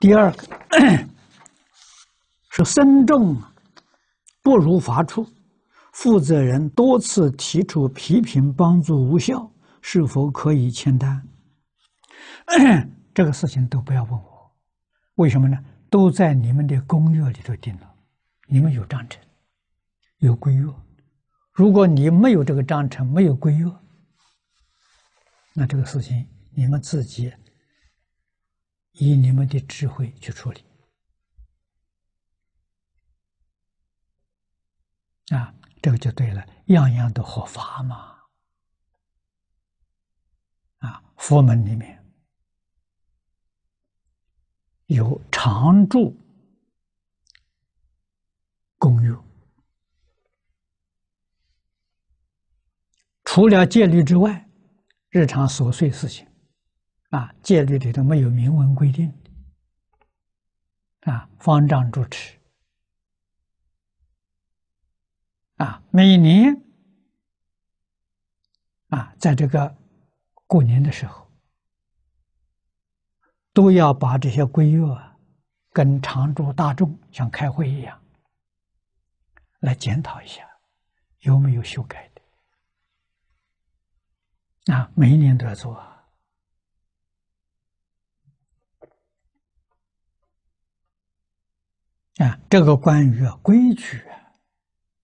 第二个 是僧众不如法出，负责人多次提出批评帮助无效，是否可以签单？这个事情都不要问我，为什么呢？都在你们的公约里头定了，你们有章程，有规约。如果你没有这个章程，没有规约，那这个事情你们自己。以你们的智慧去处理，啊，这个就对了，样样都合法嘛。啊，佛门里面有常住公用，除了戒律之外，日常琐碎事情。啊，戒律里头没有明文规定的。啊，方丈主持。啊，每年，啊，在这个过年的时候，都要把这些规约，跟常住大众像开会一样，来检讨一下，有没有修改的。啊，每一年都要做。啊。啊，这个关于啊规矩啊，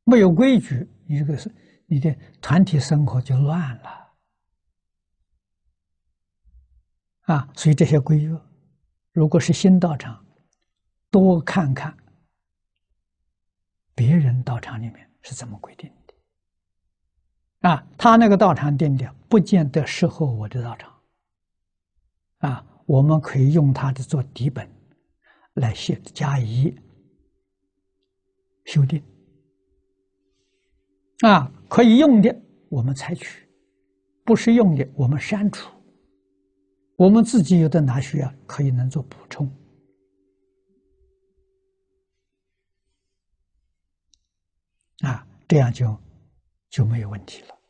没有规矩，你这个是你的团体生活就乱了啊。所以这些规矩，如果是新道场，多看看别人道场里面是怎么规定的啊。他那个道场定的，不见得适合我的道场啊。我们可以用他的做底本来写加以。修订啊，可以用的我们采取，不适用的我们删除。我们自己有的拿需要，可以能做补充啊，这样就就没有问题了。